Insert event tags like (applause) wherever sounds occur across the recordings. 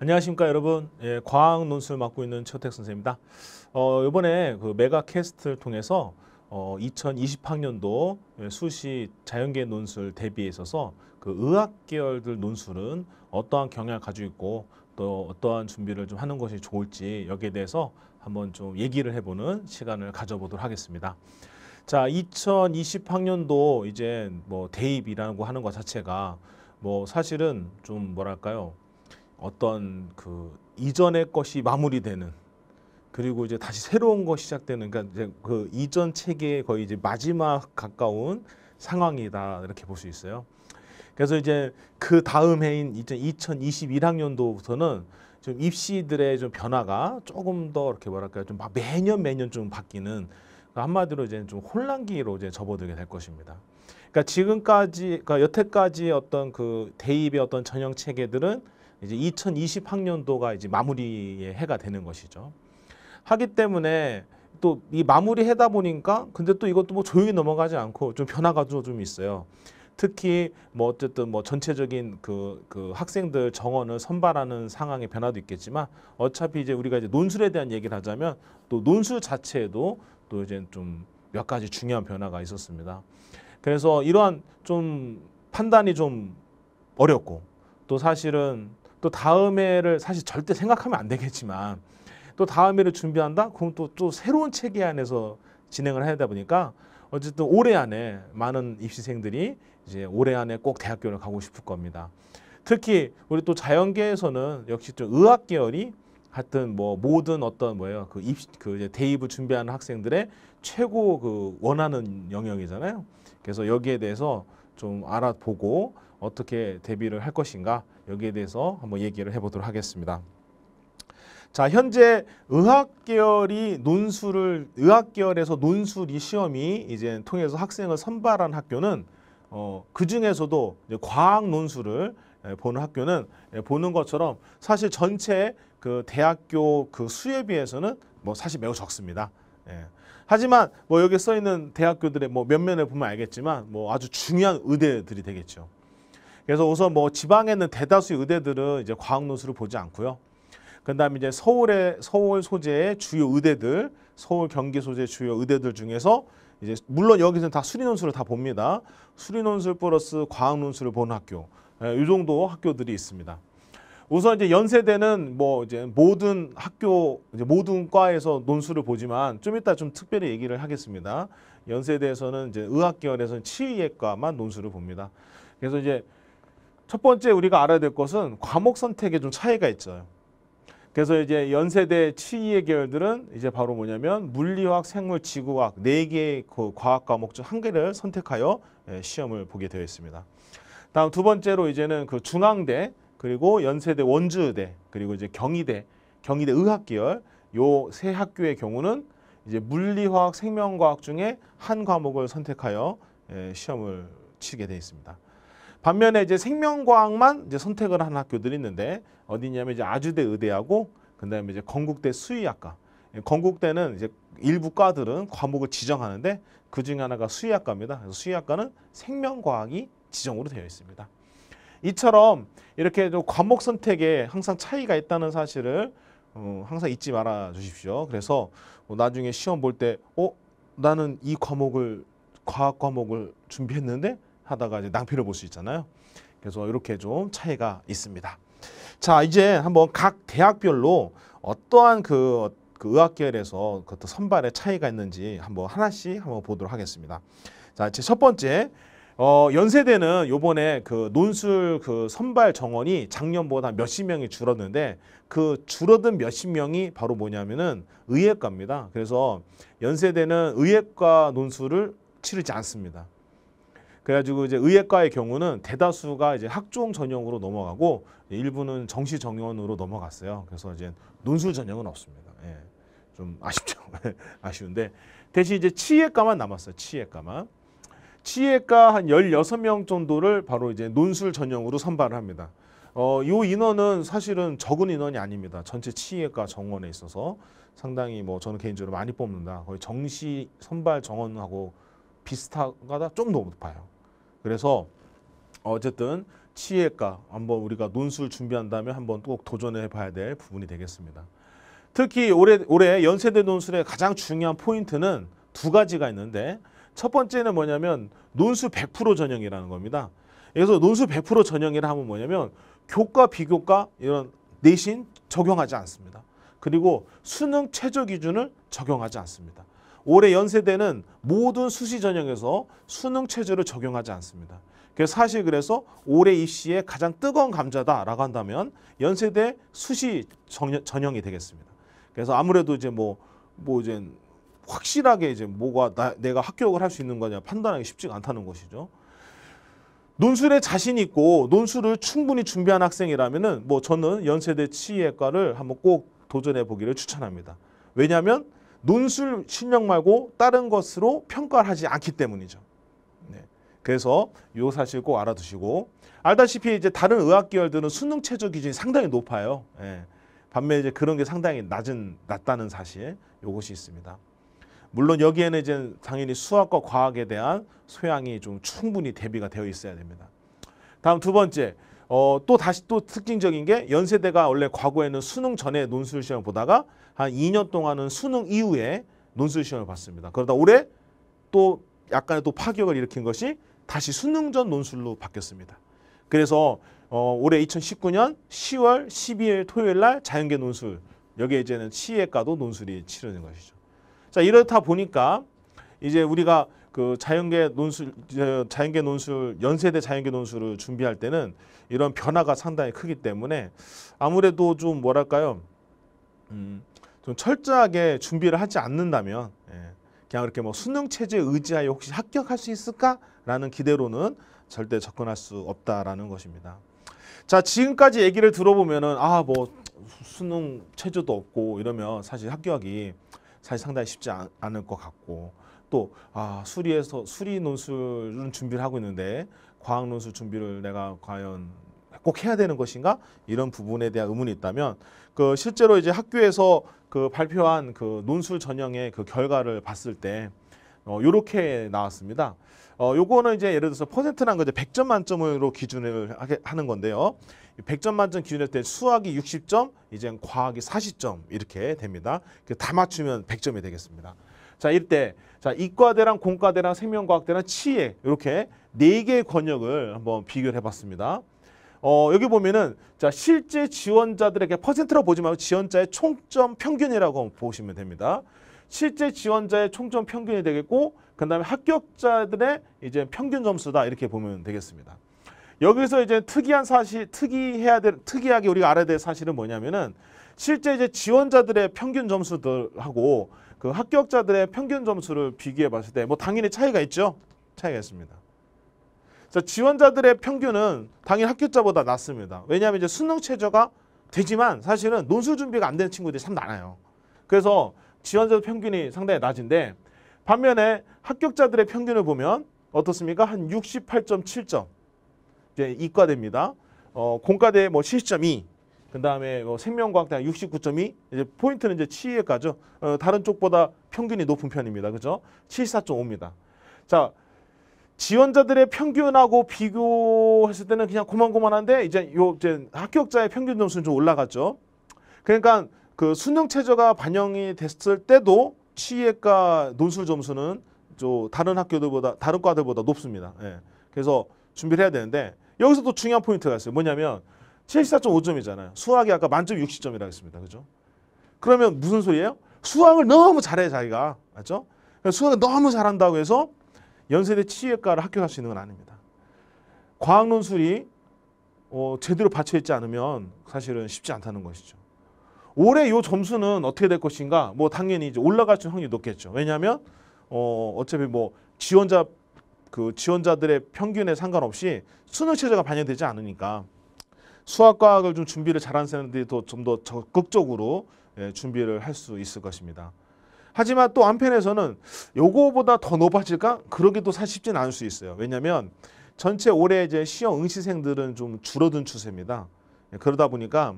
안녕하십니까 여러분 예, 과학 논술 맡고 있는 최택 선생입니다 어, 이번에 그 메가 캐스트를 통해서 어, 2020학년도 예, 수시 자연계 논술 대비에 있어서 그 의학 계열들 논술은 어떠한 경향을 가지고 있고 또 어떠한 준비를 좀 하는 것이 좋을지 여기에 대해서 한번 좀 얘기를 해보는 시간을 가져보도록 하겠습니다 자 2020학년도 이제 뭐 대입이라고 하는 것 자체가 뭐 사실은 좀 뭐랄까요 어떤 그 이전의 것이 마무리되는 그리고 이제 다시 새로운 것이 시작되는 그러니까 이제 그 이전 체계의 거의 이제 마지막 가까운 상황이다 이렇게 볼 수 있어요. 그래서 이제 그 다음 해인 이제 2021학년도부터는 좀 입시들의 좀 변화가 조금 더 이렇게 뭐랄까요 좀 매년 매년 좀 바뀌는 그러니까 한마디로 이제 좀 혼란기로 이제 접어들게 될 것입니다. 그러니까 지금까지 그러니까 여태까지 어떤 그 대입의 어떤 전형 체계들은 이제 2020학년도가 이제 마무리의 해가 되는 것이죠. 하기 때문에 또 이 마무리 해다 보니까 근데 또 이것도 뭐 조용히 넘어가지 않고 좀 변화가 좀 있어요. 특히 뭐 어쨌든 뭐 전체적인 그, 그 학생들 정원을 선발하는 상황의 변화도 있겠지만 어차피 이제 우리가 이제 논술에 대한 얘기를 하자면 또 논술 자체에도 또 이제 좀 몇 가지 중요한 변화가 있었습니다. 그래서 이러한 좀 판단이 좀 어렵고 또 사실은 또 다음 해를 사실 절대 생각하면 안 되겠지만 또 다음 해를 준비한다? 그럼 또, 또 새로운 체계 안에서 진행을 해야 되다 보니까 어쨌든 올해 안에 많은 입시생들이 이제 올해 안에 꼭 대학교를 가고 싶을 겁니다. 특히 우리 또 자연계에서는 역시 좀 의학 계열이 하여튼 뭐 모든 어떤 뭐예요 그 입시 그 대입을 준비하는 학생들의 최고 그 원하는 영역이잖아요. 그래서 여기에 대해서 좀 알아보고 어떻게 대비를 할 것인가 여기에 대해서 한번 얘기를 해보도록 하겠습니다. 자 현재 의학 계열이 논술을 의학 계열에서 논술 이 시험이 이제 통해서 학생을 선발한 학교는 어, 그 중에서도 과학 논술을 예, 보는 학교는 예, 보는 것처럼 사실 전체 그 대학교 그 수에 비해서는 뭐 사실 매우 적습니다. 예. 하지만 뭐 여기 써 있는 대학교들의 뭐 몇면에 보면 알겠지만 뭐 아주 중요한 의대들이 되겠죠. 그래서 우선 뭐 지방에 있는 대다수 의대들은 이제 과학 논술을 보지 않고요. 그다음에 이제 서울의 서울 소재의 주요 의대들, 서울 경기 소재 주요 의대들 중에서 이제 물론 여기서는 다 수리 논술을 다 봅니다. 수리 논술 플러스 과학 논술을 보는 학교. 이 예, 정도 학교들이 있습니다. 우선 이제 연세대는 뭐 이제 모든 학교 이제 모든 과에서 논술을 보지만 좀 이따 좀 특별히 얘기를 하겠습니다. 연세대에서는 이제 의학계열에서는 치의학과만 논술을 봅니다. 그래서 이제 첫 번째 우리가 알아야 될 것은 과목 선택에 좀 차이가 있어요. 그래서 이제 연세대 치이의 계열들은 이제 바로 뭐냐면 물리학, 생물, 지구학 네 개의 그 과학 과목 중 한 개를 선택하여 예, 시험을 보게 되어 있습니다. 다음 두 번째로 이제는 그 중앙대 그리고 연세대 원주대 그리고 이제 경희대 경희대 의학 계열 요 세 학교의 경우는 이제 물리학 생명과학 중에 한 과목을 선택하여 예, 시험을 치게 되어 있습니다. 반면에 이제 생명과학만 이제 선택을 한 학교들이 있는데 어디냐면 이제 아주대 의대하고 그다음에 이제 건국대 수의학과. 예, 건국대는 이제 일부 과들은 과목을 지정하는데 그 중에 하나가 수의학과입니다. 그래서 수의학과는 생명과학이 지정으로 되어 있습니다. 이처럼 이렇게 과목 선택에 항상 차이가 있다는 사실을 어, 항상 잊지 말아 주십시오. 그래서 뭐 나중에 시험 볼 때, 어, 나는 이 과목을 과학 과목을 준비했는데 하다가 이제 낭패를 볼 수 있잖아요. 그래서 이렇게 좀 차이가 있습니다. 자, 이제 한번 각 대학별로 어떠한 그, 그 의학계열에서 그 선발의 차이가 있는지 한번 하나씩 한번 보도록 하겠습니다. 자, 제첫 번째. 어, 연세대는 요번에 그 논술 그 선발 정원이 작년보다 몇십 명이 줄었는데 그 줄어든 몇십 명이 바로 뭐냐면은 의예과입니다. 그래서 연세대는 의예과 논술을 치르지 않습니다. 그래가지고 이제 의예과의 경우는 대다수가 이제 학종 전형으로 넘어가고 일부는 정시 정원으로 넘어갔어요. 그래서 이제 논술 전형은 없습니다. 예. 좀 아쉽죠. (laughs) 예. 아쉬운데 대신 이제 치예과만 남았어요. 치예과만. 치예과 한 16명 정도를 바로 이제 논술 전형으로 선발을 합니다. 어, 요 인원은 사실은 적은 인원이 아닙니다. 전체 치예과 정원에 있어서 상당히 뭐 저는 개인적으로 많이 뽑는다. 거의 정시 선발 정원하고 비슷하다 좀 높아요. 그래서 어쨌든 치외과 한번 우리가 논술 준비한다면 한번 꼭 도전해 봐야 될 부분이 되겠습니다. 특히 올해, 올해 연세대 논술의 가장 중요한 포인트는 두 가지가 있는데 첫 번째는 뭐냐면 논술 100% 전형이라는 겁니다. 그래서 논술 100% 전형이라 하면 뭐냐면 교과, 비교과 이런 내신 적용하지 않습니다. 그리고 수능 최저 기준을 적용하지 않습니다. 올해 연세대는 모든 수시 전형에서 수능 체제를 적용하지 않습니다. 그래서 사실 그래서 올해 입시의 가장 뜨거운 감자다라고 한다면 연세대 수시 전형이 되겠습니다. 그래서 아무래도 이제 뭐뭐 뭐 이제 확실하게 이제 뭐가 나, 내가 합격을 할 수 있는 거냐 판단하기 쉽지가 않다는 것이죠. 논술에 자신 있고 논술을 충분히 준비한 학생이라면은 뭐 저는 연세대 치의과를 한번 꼭 도전해 보기를 추천합니다. 왜냐하면 논술 실력 말고 다른 것으로 평가를 하지 않기 때문이죠. 네. 그래서 이 사실 꼭 알아두시고 알다시피 이제 다른 의학 계열들은 수능 최저 기준이 상당히 높아요. 예. 반면에 이제 그런 게 상당히 낮은 낮다는 사실 요것이 있습니다. 물론 여기에는 이제 당연히 수학과 과학에 대한 소양이 좀 충분히 대비가 되어 있어야 됩니다. 다음 두 번째 어, 또 다시 또 특징적인 게 연세대가 원래 과거에는 수능 전에 논술 시험을 보다가 한 2년 동안은 수능 이후에 논술 시험을 봤습니다. 그러다 올해 또 약간의 또 파격을 일으킨 것이 다시 수능 전 논술로 바뀌었습니다. 그래서 어, 올해 2019년 10월 12일 토요일 날 자연계 논술 여기에 이제는 치외과도 논술이 치르는 것이죠. 자 이렇다 보니까 이제 우리가 그 자연계 논술 자연계 논술 연세대 자연계 논술을 준비할 때는 이런 변화가 상당히 크기 때문에 아무래도 좀 뭐랄까요 음, 좀 철저하게 준비를 하지 않는다면 예, 그냥 이렇게 뭐 수능 체제 의지하여 혹시 합격할 수 있을까라는 기대로는 절대 접근할 수 없다라는 것입니다. 자 지금까지 얘기를 들어보면은 아뭐 수능 체제도 없고 이러면 사실 합격하기 사실 상당히 쉽지 않, 을것 같고 또 아, 수리에서 수리 논술은 준비를 하고 있는데 과학 논술 준비를 내가 과연 꼭 해야 되는 것인가 이런 부분에 대한 의문이 있다면 그 실제로 이제 학교에서 그 발표한 그 논술 전형의 그 결과를 봤을 때이렇게 어, 나왔습니다. 어, 요거는 이제 예를 들어서 퍼센트란 거죠. 100점 만점으로 기준을 하는 건데요. 100점 만점 기준일 때 수학이 60점, 이제 과학이 40점 이렇게 됩니다. 그 다 맞추면 100점이 되겠습니다. 자, 이때 자, 이과대랑 공과대랑 생명과학대랑 치에 이렇게 네 개의 권역을 한번 비교를 해봤습니다. 어, 여기 보면은 자, 실제 지원자들에게 퍼센트로 보지 말고 지원자의 총점 평균이라고 보시면 됩니다. 실제 지원자의 총점 평균이 되겠고 그다음에 합격자들의 이제 평균 점수다 이렇게 보면 되겠습니다. 여기서 이제 특이한 사실 특이해야 될 특이하게 우리가 알아야 될 사실은 뭐냐면은 실제 이제 지원자들의 평균 점수들하고 그 합격자들의 평균 점수를 비교해 봤을 때 뭐 당연히 차이가 있죠. 차이가 있습니다. 자, 지원자들의 평균은 당연히 합격자보다 낮습니다. 왜냐하면 이제 수능 최저가 되지만 사실은 논술 준비가 안 되는 친구들이 참 많아요. 그래서 지원자 평균이 상당히 낮은데 반면에 합격자들의 평균을 보면 어떻습니까? 한 68.7점. 이제 이과대입니다. 어, 공과대 뭐 70.2, 그 다음에 뭐 생명과학대학 69.2 이제 포인트는 이제 치의과죠. 어, 다른 쪽보다 평균이 높은 편입니다. 그죠? 74.5입니다. 자 지원자들의 평균하고 비교했을 때는 그냥 고만고만한데 이제 요 이제 합격자의 평균 점수는 좀 올라갔죠. 그러니까 그 수능 체제가 반영이 됐을 때도 치의과 논술 점수는 저 다른 학교들보다 다른 과들보다 높습니다. 예. 그래서 준비를 해야 되는데 여기서 또 중요한 포인트가 있어요. 뭐냐면 74.5점이잖아요. 수학이 아까 만점 60점이라고 했습니다. 그죠? 그러면 무슨 소리예요? 수학을 너무 잘해 자기가. 맞죠? 그러니까 수학을 너무 잘한다고 해서 연세대 치외과를 합격할 수 있는 건 아닙니다. 과학논술이 어, 제대로 받쳐있지 않으면 사실은 쉽지 않다는 것이죠. 올해 이 점수는 어떻게 될 것인가? 뭐 당연히 이제 올라갈 수 확률이 높겠죠. 왜냐하면 어, 어차피 뭐 지원자 그 지원자들의 평균에 상관없이 수능 체제가 반영되지 않으니까 수학과학을 좀 준비를 잘한 사람들이 좀 더 적극적으로 예, 준비를 할 수 있을 것입니다. 하지만 또 한편에서는 요거보다 더 높아질까? 그러기도 사실 쉽진 않을 수 있어요. 왜냐하면 전체 올해 이제 시험 응시생들은 좀 줄어든 추세입니다. 예, 그러다 보니까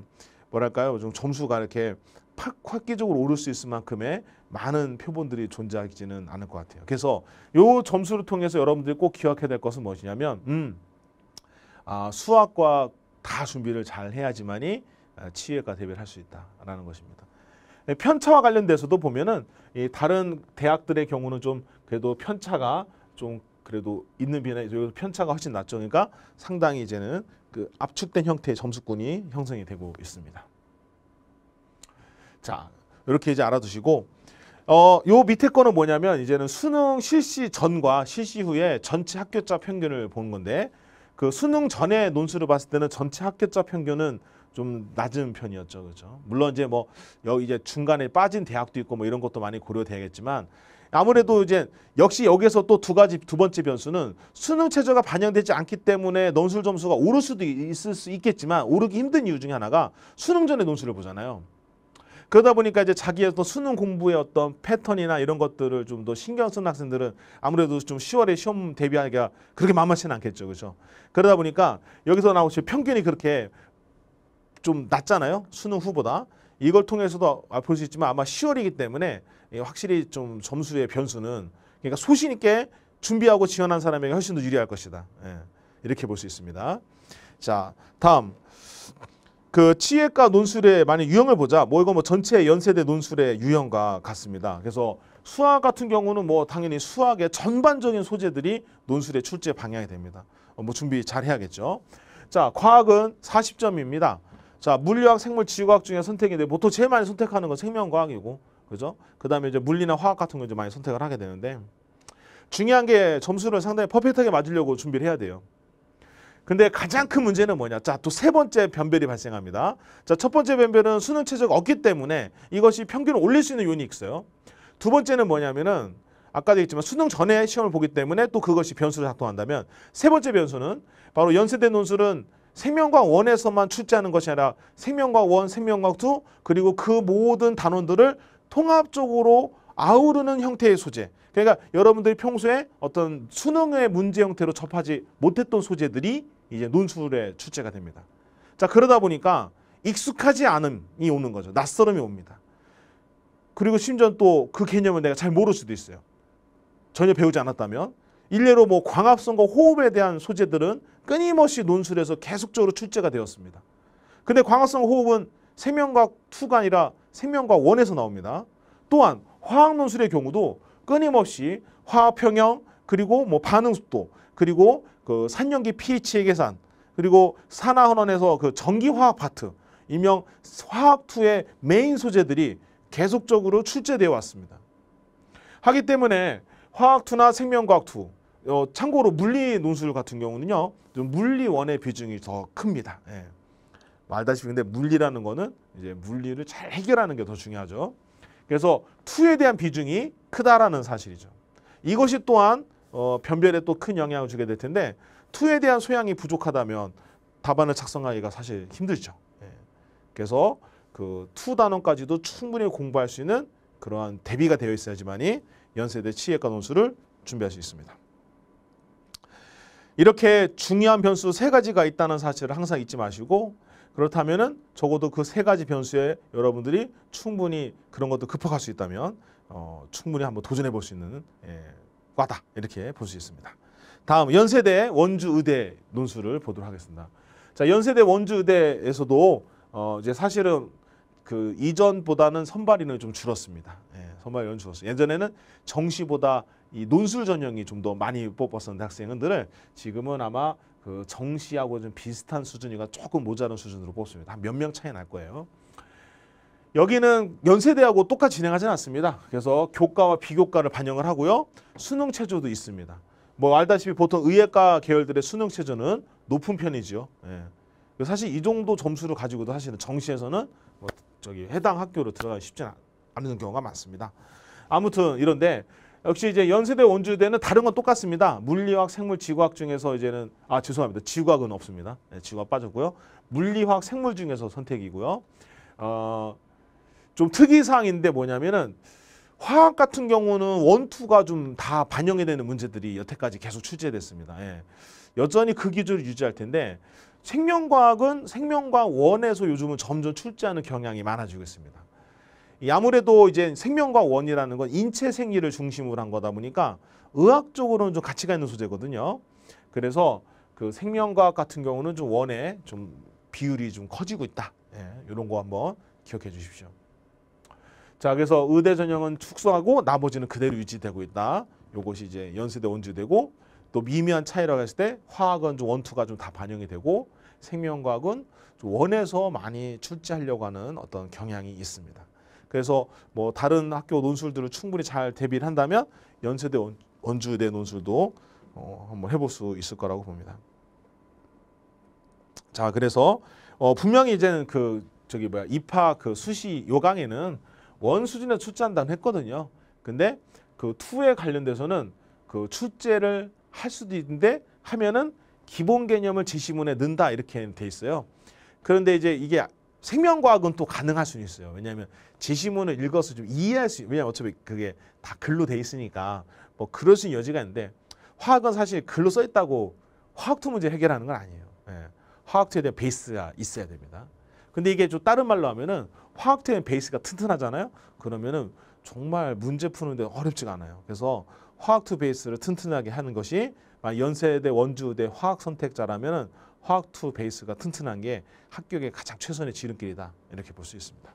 뭐랄까요? 좀 점수가 이렇게 팍 획기적으로 오를 수 있을 만큼의 많은 표본들이 존재하지는 않을 것 같아요. 그래서 요 점수를 통해서 여러분들이 꼭 기억해야 될 것은 무엇이냐면 음, 아, 수학과 다 준비를 잘 해야지만이 아, 치외과 대비를 할 수 있다라는 것입니다. 네, 편차와 관련돼서도 보면은 다른 대학들의 경우는 좀 그래도 편차가 좀 그래도 있는 비나 편차가 훨씬 낮죠. 그러니까 상당히 이제는 그 압축된 형태의 점수군이 형성이 되고 있습니다. 자, 이렇게 이제 알아두시고 어, 요 밑에 거는 뭐냐면 이제는 수능 실시 전과 실시 후에 전체 학교자 평균을 보는 건데 그 수능 전에 논술을 봤을 때는 전체 합격자 평균은 좀 낮은 편이었죠. 그죠? 물론 이제 뭐 여기 이제 중간에 빠진 대학도 있고 뭐 이런 것도 많이 고려되겠지만 아무래도 이제 역시 여기에서 또 두 가지 두 번째 변수는 수능 체제가 반영되지 않기 때문에 논술 점수가 오를 수도 있을 수 있겠지만 오르기 힘든 이유 중에 하나가 수능 전에 논술을 보잖아요. 그러다 보니까 이제 자기의 또 수능 공부의 어떤 패턴이나 이런 것들을 좀 더 신경 쓰는 학생들은 아무래도 좀 10월에 시험 대비하기가 그렇게 만만치는 않겠죠. 그죠? 그러다 보니까 여기서 나오시 평균이 그렇게 좀 낮잖아요. 수능 후보다. 이걸 통해서도 아, 볼수 있지만 아마 10월이기 때문에 확실히 좀 점수의 변수는 그러니까 소신 있게 준비하고 지원한 사람에게 훨씬 더 유리할 것이다. 예, 이렇게 볼 수 있습니다. 자, 다음. 그 치외과 논술의 만약 유형을 보자 뭐 이거 뭐 전체 연세대 논술의 유형과 같습니다. 그래서 수학 같은 경우는 뭐 당연히 수학의 전반적인 소재들이 논술의 출제 방향이 됩니다. 어, 뭐 준비 잘 해야겠죠. 자, 과학은 40점입니다. 자, 물리학, 생물, 지구학 중에 선택인데 보통 제일 많이 선택하는 건 생명과학이고 그죠? 그다음에 이제 물리나 화학 같은 걸 이제 많이 선택을 하게 되는데 중요한 게 점수를 상당히 퍼펙트하게 맞으려고 준비를 해야 돼요. 근데 가장 큰 문제는 뭐냐? 자, 또 세 번째 변별이 발생합니다. 자, 첫 번째 변별은 수능 최저가 없기 때문에 이것이 평균을 올릴 수 있는 요인이 있어요. 두 번째는 뭐냐면은 아까도 얘기했지만 수능 전에 시험을 보기 때문에 또 그것이 변수를 작동한다면 세 번째 변수는 바로 연세대 논술은 생명과 원에서만 출제하는 것이 아니라 생명과 원, 생명과 투 그리고 그 모든 단원들을 통합적으로 아우르는 형태의 소재 그러니까 여러분들이 평소에 어떤 수능의 문제 형태로 접하지 못했던 소재들이 이제 논술에 출제가 됩니다. 자 그러다 보니까 익숙하지 않음이 오는 거죠. 낯설음이 옵니다. 그리고 심지어 또그 개념을 내가 잘 모를 수도 있어요. 전혀 배우지 않았다면. 일례로 뭐 광합성과 호흡에 대한 소재들은 끊임없이 논술에서 계속적으로 출제가 되었습니다. 근데 광합성 호흡은 생명과 투가 아니라 생명과 원에서 나옵니다. 또한 화학 논술의 경우도 끊임없이 화학 평형 그리고 뭐 반응 속도 그리고 그산연기 pH의 계산 그리고 산화헌원에서그 전기화학 파트 일명 화학2의 메인 소재들이 계속적으로 출제되어 왔습니다. 하기 때문에 화학2나 생명과학2 어, 참고로 물리 논술 같은 경우는요 물리원의 비중이 더 큽니다. 예. 알다시피 근데 물리라는 거는 이제 물리를 잘 해결하는 게 더 중요하죠. 그래서 2에 대한 비중이 크다라는 사실이죠. 이것이 또한 어, 변별에 또 큰 영향을 주게 될 텐데 투에 대한 소양이 부족하다면 답안을 작성하기가 사실 힘들죠. 예. 그래서 그투 단원까지도 충분히 공부할 수 있는 그러한 대비가 되어 있어야지만이 연세대 치외과 논술을 준비할 수 있습니다. 이렇게 중요한 변수 세 가지가 있다는 사실을 항상 잊지 마시고 그렇다면은 적어도 그 세 가지 변수에 여러분들이 충분히 그런 것도 급박할 수 있다면 어, 충분히 한번 도전해 볼 수 있는 예, 과다 이렇게 볼 수 있습니다. 다음 연세대 원주의대 논술을 보도록 하겠습니다. 자 연세대 원주의대에서도 어, 이제 사실은 그 이전보다는 선발 인원좀 줄었습니다. 예, 선발 인원 줄었어요. 예전에는 정시보다 이 논술 전형이 좀 더 많이 뽑았었는데 학생들을 지금은 아마 그 정시하고 좀 비슷한 수준이가 조금 모자란 수준으로 뽑습니다. 몇 명 차이 날 거예요. 여기는 연세대하고 똑같이 진행하지 는 않습니다. 그래서 교과와 비교과를 반영을 하고요. 수능 체조도 있습니다. 뭐 알다시피 보통 의예과 계열들의 수능 체조는 높은 편이지요. 예. 사실 이 정도 점수를 가지고도 사실은 정시에서는 뭐 저기 해당 학교로 들어가기 쉽지 않은 경우가 많습니다. 아무튼 이런데 역시 이제 연세대 원주대는 다른 건 똑같습니다. 물리학, 생물, 지구학 중에서 이제는 아 죄송합니다. 지구학은 없습니다. 네, 지구학 빠졌고요. 물리학, 생물 중에서 선택이고요. 어, 좀 특이사항인데 뭐냐면은 화학 같은 경우는 원투가 좀 다 반영이 되는 문제들이 여태까지 계속 출제됐습니다. 예. 여전히 그 기조를 유지할 텐데 생명과학은 생명과학 원에서 요즘은 점점 출제하는 경향이 많아지고 있습니다. 아무래도 이제 생명과 원이라는 건 인체 생리를 중심으로 한 거다 보니까 의학적으로는 좀 가치가 있는 소재거든요. 그래서 그 생명과학 같은 경우는 좀원에좀 비율이 좀 커지고 있다. 예, 이런 거 한번 기억해 주십시오. 자, 그래서 의대 전형은 축소하고 나머지는 그대로 유지되고 있다. 요것이 이제 연세대 원주되고 또 미묘한 차이라고 했을 때 화학은 좀 원투가 좀 다 반영이 되고 생명과학은 좀 원에서 많이 출제하려고 하는 어떤 경향이 있습니다. 그래서 뭐 다른 학교 논술들을 충분히 잘 대비를 한다면 연세대 원주대 논술도 어, 한번 해볼 수 있을 거라고 봅니다. 자 그래서 어, 분명히 이제는 그 저기 뭐야 입학 그 수시 요강에는 원 수준의 출제한다는 했거든요. 근데 그 투에 관련돼서는 그 출제를 할 수도 있는데 하면은 기본 개념을 지시문에 넣는다 이렇게 돼 있어요. 그런데 이제 이게 생명과학은 또 가능할 수는 있어요. 왜냐하면 제시문을 읽어서 좀 이해할 수, 왜냐면 어차피 그게 다 글로 돼 있으니까 뭐 그럴 수 있는 여지가 있는데 화학은 사실 글로 써 있다고 화학투 문제 해결하는 건 아니에요. 예. 화학투에 대한 베이스가 있어야 됩니다. 근데 이게 좀 다른 말로 하면은 화학투에 대한 베이스가 튼튼하잖아요. 그러면은 정말 문제 푸는데 어렵지가 않아요. 그래서 화학투 베이스를 튼튼하게 하는 것이 연세대 원주대 화학 선택자라면은 화학투 베이스가 튼튼한 게 합격의 가장 최선의 지름길이다. 이렇게 볼 수 있습니다.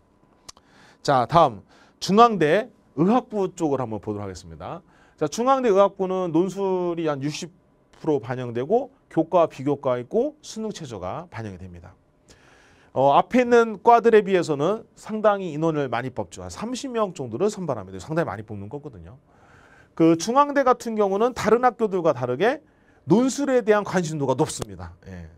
자, 다음 중앙대 의학부 쪽을 한번 보도록 하겠습니다. 자, 중앙대 의학부는 논술이 한 60% 반영되고 교과 비교과 있고 수능 최저가 반영이 됩니다. 어, 앞에 있는 과들에 비해서는 상당히 인원을 많이 뽑죠. 한 30명 정도를 선발합니다. 상당히 많이 뽑는 거거든요. 그 중앙대 같은 경우는 다른 학교들과 다르게 논술에 대한 관심도가 높습니다. 예, 예.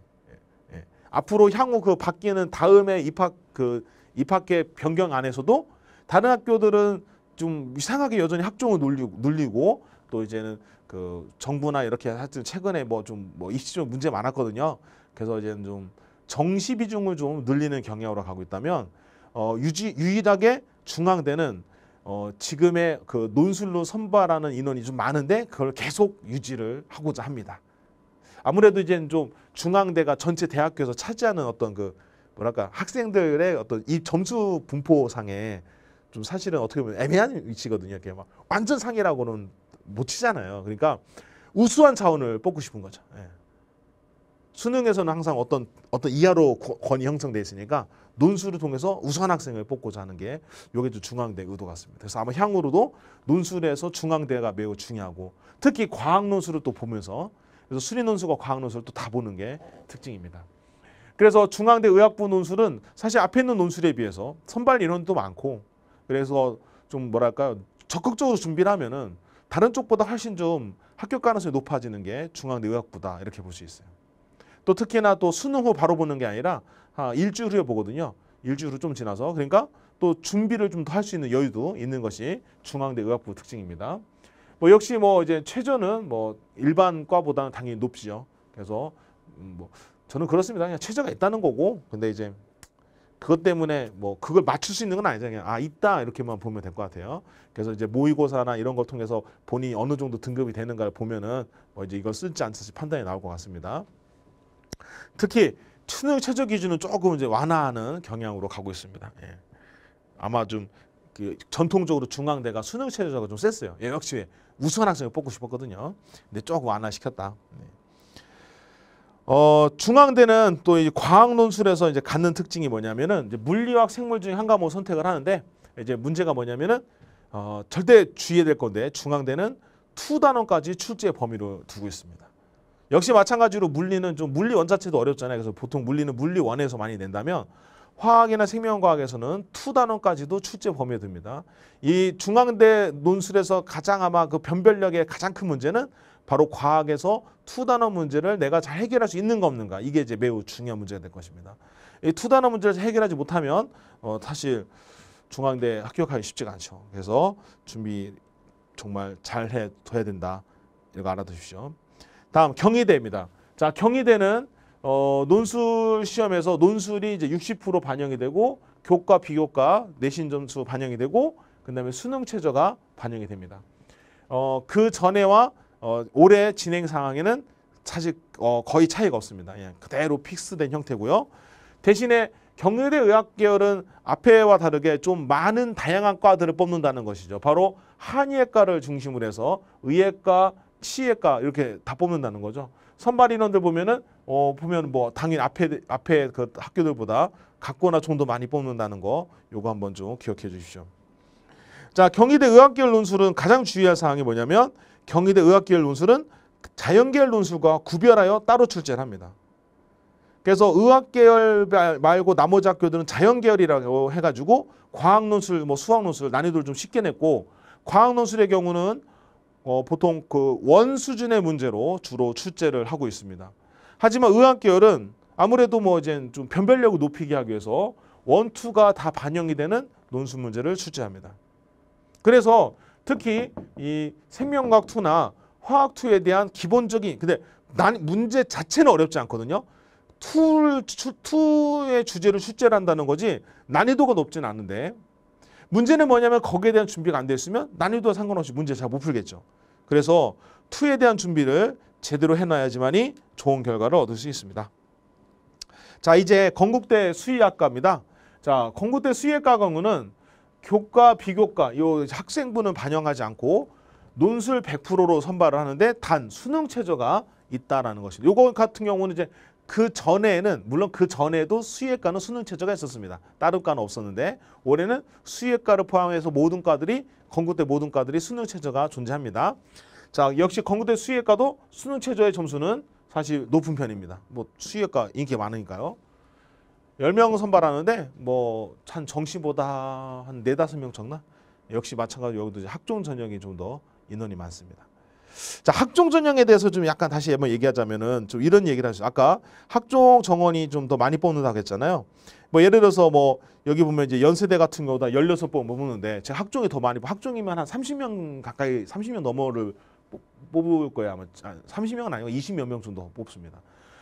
예. 앞으로 향후 그 바뀌는 다음에 입학 그 입학계 변경 안에서도 다른 학교들은 좀 이상하게 여전히 학종을 늘리고, 늘리고 또 이제는 그 정부나 이렇게 하여튼 최근에 뭐 좀뭐 뭐 입시 좀 문제 많았거든요. 그래서 이제는 좀 정시 비중을 좀 늘리는 경향으로 가고 있다면 어, 유지, 유일하게 중앙대는 어, 지금의 그 논술로 선발하는 인원이 좀 많은데 그걸 계속 유지를 하고자 합니다. 아무래도 이제좀 중앙대가 전체 대학교에서 차지하는 어떤 그 뭐랄까 학생들의 어떤 이 점수 분포상에 좀 사실은 어떻게 보면 애매한 위치거든요. 이렇게 막 완전 상이라고는 못 치잖아요. 그러니까 우수한 자원을 뽑고 싶은 거죠. 예. 수능에서는 항상 어떤 어떤 이하로 권이 형성돼 있으니까 논술을 통해서 우수한 학생을 뽑고자 하는 게 이게 중앙대 의도 같습니다. 그래서 아마 향후로도 논술에서 중앙대가 매우 중요하고 특히 과학 논술을 또 보면서 그래서 순위 논술과 과학 논술을 또 다 보는 게 특징입니다. 그래서 중앙대 의학부 논술은 사실 앞에 있는 논술에 비해서 선발 인원도 많고 그래서 좀뭐랄까 적극적으로 준비를 하면은 다른 쪽보다 훨씬 좀 합격 가능성이 높아지는 게 중앙대 의학부다 이렇게 볼 수 있어요. 또 특히나 또 수능 후 바로 보는 게 아니라 한 아, 일주일 후에 보거든요. 일주일 후 좀 지나서 그러니까 또 준비를 좀 더 할 수 있는 여유도 있는 것이 중앙대 의학부 특징입니다. 뭐 역시 뭐 이제 최저는 뭐 일반과보다는 당연히 높지요. 그래서 음 뭐 저는 그렇습니다. 그냥 최저가 있다는 거고 근데 이제 그것 때문에 뭐 그걸 맞출 수 있는 건 아니잖아요. 아 있다 이렇게만 보면 될 것 같아요. 그래서 이제 모의고사나 이런 걸 통해서 본인이 어느 정도 등급이 되는가를 보면은 뭐 이제 이걸 쓸지 안 쓸지 판단이 나올 것 같습니다. 특히 수능 최저 기준은 조금 이제 완화하는 경향으로 가고 있습니다. 예. 아마 좀그 전통적으로 중앙대가 수능 최저가 좀 셌어요. 예, 역시 우수한 학생을 뽑고 싶었거든요. 근데 조금 완화시켰다. 네. 어, 중앙대는 또이 과학 논술에서 이제 갖는 특징이 뭐냐면은 이제 물리학 생물 중에 한과목 선택을 하는데 이제 문제가 뭐냐면은 어, 절대 주의해야 될 건데 중앙대는 투 단원까지 출제 범위로 두고 있습니다. 역시 마찬가지로 물리는 좀 물리 원자체도 어렵잖아요. 그래서 보통 물리는 물리 원에서 많이 낸다면 화학이나 생명과학에서는 투 단원까지도 출제 범위에 듭니다. 이 중앙대 논술에서 가장 아마 그 변별력의 가장 큰 문제는 바로 과학에서 투 단어 문제를 내가 잘 해결할 수 있는가 없는가 이게 이제 매우 중요한 문제가 될 것입니다. 이투 단어 문제를 해결하지 못하면 어 사실 중앙대 합격하기 쉽지가 않죠. 그래서 준비 정말 잘 해둬야 된다. 이거 알아두십시오. 다음 경희대입니다. 자 경희대는 어, 논술 시험에서 논술이 이제 60% 반영이 되고 교과 비교과 내신 점수 반영이 되고 그다음에 수능 최저가 반영이 됩니다. 어, 그 전에와 어, 올해 진행 상황에는 사실 어, 거의 차이가 없습니다. 그냥 예, 그대로 픽스된 형태고요. 대신에 경희대 의학계열은 앞에와 다르게 좀 많은 다양한 과들을 뽑는다는 것이죠. 바로 한의학과를 중심으로 해서 의학과, 치의과 이렇게 다 뽑는다는 거죠. 선발 인원들 보면은 어 보면 뭐 당연히 앞에 앞에 그 학교들보다 각고나 좀 더 많이 뽑는다는 거 요거 한번 좀 기억해 주십시오. 자, 경희대 의학계열 논술은 가장 주의할 사항이 뭐냐면 경희대 의학계열 논술은 자연계열 논술과 구별하여 따로 출제를 합니다. 그래서 의학계열 말고 나머지 학교들은 자연계열이라고 해가지고 과학논술, 뭐 수학논술 난이도를 좀 쉽게 냈고 과학논술의 경우는 어, 보통 그 원 수준의 문제로 주로 출제를 하고 있습니다. 하지만 의학계열은 아무래도 뭐 이제 좀 변별력을 높이게 하기 위해서 원투가 다 반영이 되는 논술 문제를 출제합니다. 그래서 특히 이 생명과학 2나 화학 2에 대한 기본적인 근데 난 문제 자체는 어렵지 않거든요. 툴, 투의 주제를 출제를 한다는 거지 난이도가 높진 않은데 문제는 뭐냐면 거기에 대한 준비가 안돼으면 난이도와 상관없이 문제 잘 못 풀겠죠. 그래서 투에 대한 준비를 제대로 해놔야지만이 좋은 결과를 얻을 수 있습니다. 자 이제 건국대 수의학과입니다. 자 건국대 수의학과 강의는 교과 비교과 요 학생부는 반영하지 않고 논술 100%로 선발을 하는데 단 수능 최저가 있다라는 것이 요거 같은 경우는 이제 그 전에는 물론 그 전에도 수의과는 수능 최저가 있었습니다. 다른 과는 없었는데 올해는 수의과를 포함해서 모든 과들이 건국대 모든 과들이 수능 최저가 존재합니다. 자 역시 건국대 수의학과도 수능 최저의 점수는 사실 높은 편입니다. 뭐 수의학과 인기 많으니까요. 10명 선발하는데 뭐참 정시보다 한 4, 5명 적나? 역시 마찬가지로 여기도 학종 전형이 좀 더 인원이 많습니다. 자 학종 전형에 대해서 좀 약간 다시 한번 얘기하자면은 좀 이런 얘기를 하죠. 아까 학종 정원이 좀 더 많이 뽑는다고 했잖아요. 뭐 예를 들어서 뭐 여기 보면 이제 연세대 같은 거보다 16번 뽑는데 제 학종이 더 많이 뽑고 학종이면 한 30명 가까이 30명 넘어를 뽑을 거예요. 아마 30명은 아니고 20 몇 명 정도 뽑습니다.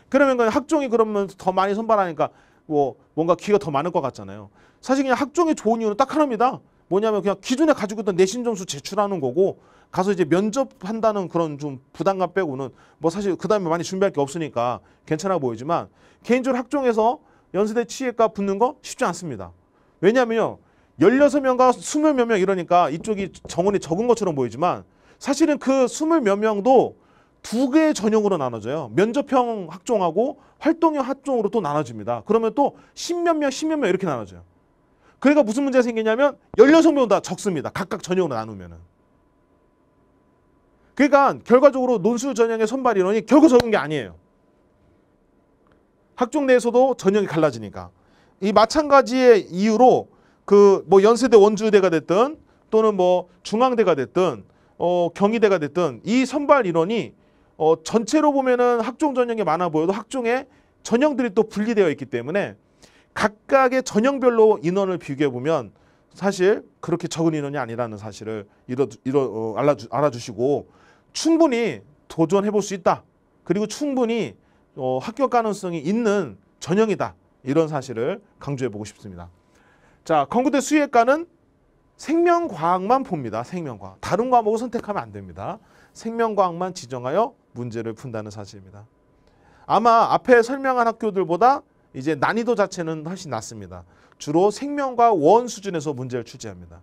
그러면 그 학종이 그러면 더 많이 선발하니까 뭐 뭔가 기회가 더 많을 것 같잖아요. 사실 그냥 학종이 좋은 이유는 딱 하나입니다. 뭐냐면 그냥 기존에 가지고 있던 내신 점수 제출하는 거고 가서 이제 면접한다는 그런 좀 부담감 빼고는 뭐 사실 그 다음에 많이 준비할 게 없으니까 괜찮아 보이지만 개인적으로 학종에서 연세대 치예과 붙는 거 쉽지 않습니다. 왜냐하면요. 열 명과 스물 몇명 이러니까 이쪽이 정원이 적은 것처럼 보이지만 사실은 그 스물 몇 명도 두 개의 전형으로 나눠져요. 면접형 학종하고 활동형 학종으로 또 나눠집니다. 그러면 또 십 몇 명, 십 몇 명 이렇게 나눠져요. 그러니까 무슨 문제가 생기냐면 열여명다 적습니다. 각각 전형으로 나누면은. 그러니까 결과적으로 논술 전형의 선발 인원이 결국 적은 게 아니에요. 학종 내에서도 전형이 갈라지니까. 이 마찬가지의 이유로 그 뭐 연세대 원주대가 됐든 또는 뭐 중앙대가 됐든 어, 경희대가 됐든 이 선발 인원이 어, 전체로 보면은 학종 전형이 많아 보여도 학종의 전형들이 또 분리되어 있기 때문에 각각의 전형별로 인원을 비교해 보면 사실 그렇게 적은 인원이 아니라는 사실을 이러, 이러, 어, 알아주, 알아주시고 충분히 도전해 볼 수 있다. 그리고 충분히 어, 합격 가능성이 있는 전형이다. 이런 사실을 강조해 보고 싶습니다. 자, 건국대 수의학과는 생명과학만 봅니다. 생명과학. 다른 과목을 선택하면 안 됩니다. 생명과학만 지정하여 문제를 푼다는 사실입니다. 아마 앞에 설명한 학교들보다 이제 난이도 자체는 훨씬 낮습니다. 주로 생명과 원 수준에서 문제를 출제합니다.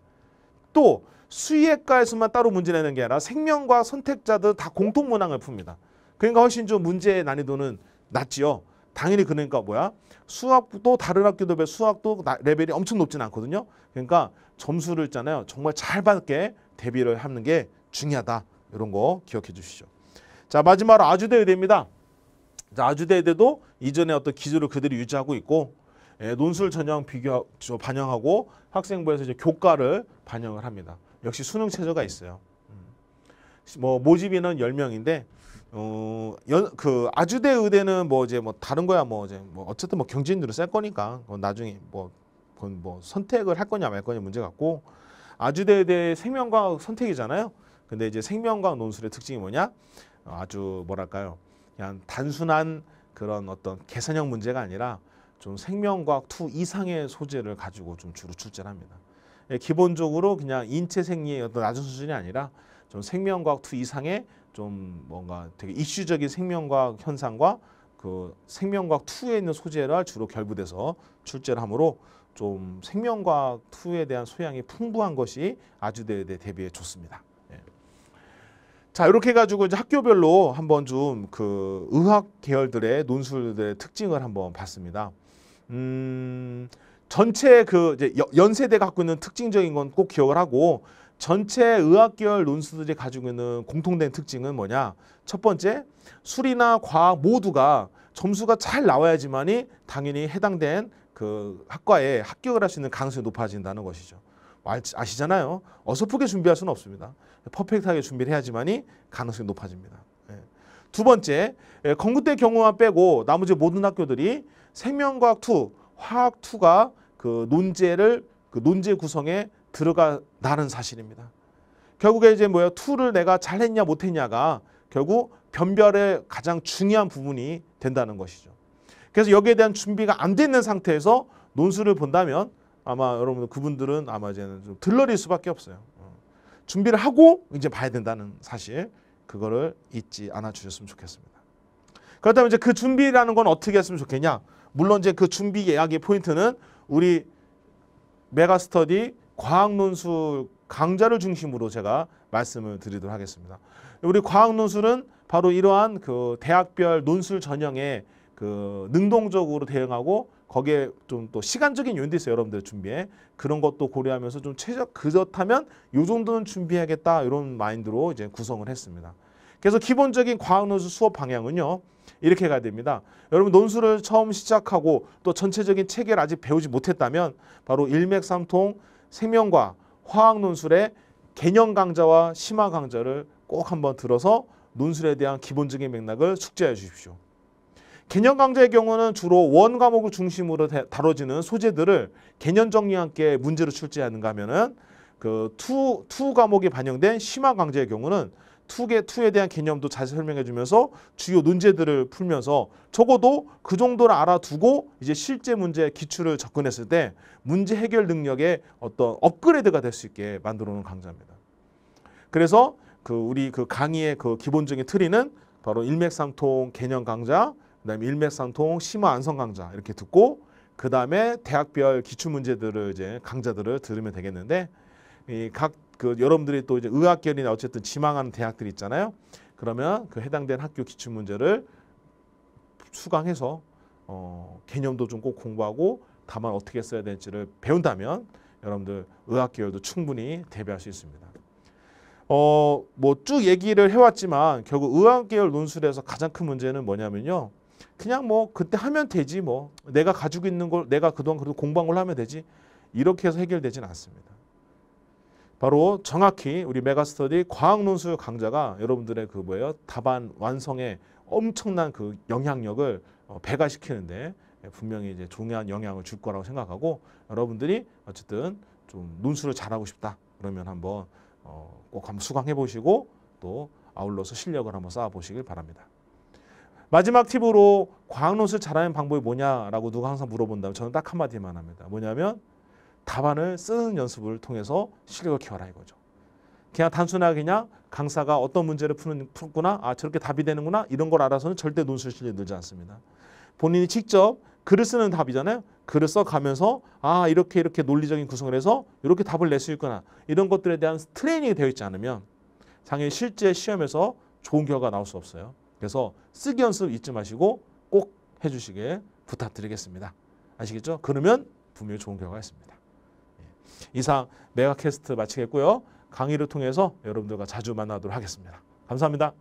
또 수의학과에서만 따로 문제 내는 게 아니라 생명과 선택자들 다 공통 문항을 풉니다. 그러니까 훨씬 좀 문제의 난이도는 낮지요. 당연히 그러니까 뭐야 수학도 다른 학교 도비 수학도 레벨이 엄청 높진 않거든요. 그러니까 점수를 있잖아요. 정말 잘 받게 대비를 하는 게 중요하다. 이런 거 기억해 주시죠. 자 마지막으로 아주대 의대입니다. 자, 아주대 의대도 이전에 어떤 기조를 그대로 유지하고 있고 예, 논술 전형 비교 반영하고 학생부에서 이제 교과를 반영을 합니다. 역시 수능 체제가 있어요. 음. 뭐 모집인은 열명인데 어, 연, 그 아주대 의대는 뭐 이제 뭐 다른 거야 뭐 이제 뭐 어쨌든 뭐 경진으로 쓸 거니까 그건 뭐 나중에 뭐 그건 뭐 선택을 할 거냐 말 거냐 문제 같고 아주대 의대 생명과학 선택이잖아요. 근데 이제 생명과학 논술의 특징이 뭐냐? 아주 뭐랄까요? 그냥 단순한 그런 어떤 계산형 문제가 아니라 좀 생명과학 투 이상의 소재를 가지고 좀 주로 출제합니다. 예, 기본적으로 그냥 인체 생리의 어떤 낮은 수준이 아니라 좀 생명과학 투 이상의 좀 뭔가 되게 이슈적인 생명과학 현상과 그 생명과학 2에 있는 소재가 주로 결부돼서 출제를 하므로 좀 생명과학 2에 대한 소양이 풍부한 것이 아주대에 대비해 좋습니다. 예. 자 이렇게 해가지고 이제 학교별로 한번 좀 그 의학 계열들의 논술들의 특징을 한번 봤습니다. 음, 전체 그 이제 연세대 갖고 있는 특징적인 건 꼭 기억을 하고 전체 의학계열 논술들이 가지고 있는 공통된 특징은 뭐냐? 첫 번째, 술이나 과학 모두가 점수가 잘 나와야지만이 당연히 해당된 그 학과에 합격을 할 수 있는 가능성이 높아진다는 것이죠. 아시잖아요. 어설프게 준비할 수는 없습니다. 퍼펙트하게 준비를 해야지만이 가능성이 높아집니다. 예. 두 번째, 예, 건국대 경우만 빼고 나머지 모든 학교들이 생명과학 2, 화학 2가 그 논제를 그 논제 구성에 들어가나는 사실입니다. 결국에 이제 뭐야요 투를 내가 잘했냐 못했냐가 결국 변별의 가장 중요한 부분이 된다는 것이죠. 그래서 여기에 대한 준비가 안 돼 있는 상태에서 논술을 본다면 아마 여러분 그분들은 아마 이제는 좀 들러릴 수밖에 없어요. 어. 준비를 하고 이제 봐야 된다는 사실 그거를 잊지 않아 주셨으면 좋겠습니다. 그렇다면 이제 그 준비라는 건 어떻게 했으면 좋겠냐? 물론 이제 그 준비 예약의 포인트는 우리 메가스터디 과학논술 강좌를 중심으로 제가 말씀을 드리도록 하겠습니다. 우리 과학논술은 바로 이러한 그 대학별 논술 전형에 그 능동적으로 대응하고 거기에 좀 또 시간적인 요인도 있어요. 여러분들 준비에. 그런 것도 고려하면서 좀 최적 그렇다면 요 정도는 준비해겠다 이런 마인드로 이제 구성을 했습니다. 그래서 기본적인 과학논술 수업 방향은요. 이렇게 가야 됩니다. 여러분 논술을 처음 시작하고 또 전체적인 체계를 아직 배우지 못했다면 바로 일맥삼통 생명과 화학 논술의 개념 강좌와 심화 강좌를 꼭 한번 들어서 논술에 대한 기본적인 맥락을 숙지해 주십시오. 개념 강좌의 경우는 주로 원 과목을 중심으로 다뤄지는 소재들을 개념 정리와 함께 문제로 출제하는가 하면은 그 투, 투 과목이 반영된 심화 강좌의 경우는 투개 투에 대한 개념도 자세히 설명해 주면서 주요 논제들을 풀면서 적어도 그 정도를 알아두고 이제 실제 문제 기출을 접근했을 때 문제 해결 능력의 어떤 업그레이드가 될 수 있게 만들어 놓은 강좌입니다. 그래서 그 우리 그 강의의 그 기본적인 틀이는 바로 일맥상통 개념 강좌, 그다음에 일맥상통 심화 안성 강좌 이렇게 듣고 그다음에 대학별 기출 문제들을 이제 강좌들을 들으면 되겠는데 이각 그 여러분들이 또 이제 의학계열이나 어쨌든 지망하는 대학들 있잖아요. 그러면 그 해당된 학교 기출 문제를 수강해서 어, 개념도 좀 꼭 공부하고 다만 어떻게 써야 될지를 배운다면 여러분들 의학계열도 충분히 대비할 수 있습니다. 어, 뭐 쭉 얘기를 해왔지만 결국 의학계열 논술에서 가장 큰 문제는 뭐냐면요. 그냥 뭐 그때 하면 되지 뭐 내가 가지고 있는 걸 내가 그동안 그래도 공부한 걸 하면 되지 이렇게 해서 해결되지는 않습니다. 바로 정확히 우리 메가스터디 과학논술 강좌가 여러분들의 그 뭐예요 답안 완성에 엄청난 그 영향력을 어, 배가시키는데 분명히 이제 중요한 영향을 줄 거라고 생각하고 여러분들이 어쨌든 좀 논술을 잘하고 싶다 그러면 한번 어, 꼭 한번 수강해 보시고 또 아울러서 실력을 한번 쌓아 보시길 바랍니다. 마지막 팁으로 과학논술 잘하는 방법이 뭐냐라고 누가 항상 물어본다면 저는 딱 한마디만 합니다. 뭐냐면 답안을 쓰는 연습을 통해서 실력을 키워라 이거죠. 그냥 단순하게 그냥 강사가 어떤 문제를 푸는, 푸구나 아 저렇게 답이 되는구나 이런 걸 알아서는 절대 논술 실력이 늘지 않습니다. 본인이 직접 글을 쓰는 답이잖아요. 글을 써가면서 아 이렇게 이렇게 논리적인 구성을 해서 이렇게 답을 낼 수 있구나 이런 것들에 대한 트레이닝이 되어 있지 않으면 당연히 실제 시험에서 좋은 결과가 나올 수 없어요. 그래서 쓰기 연습 잊지 마시고 꼭 해주시길 부탁드리겠습니다. 아시겠죠? 그러면 분명히 좋은 결과가 있습니다. 이상 메가캐스트 마치겠고요. 강의를 통해서 여러분들과 자주 만나도록 하겠습니다. 감사합니다.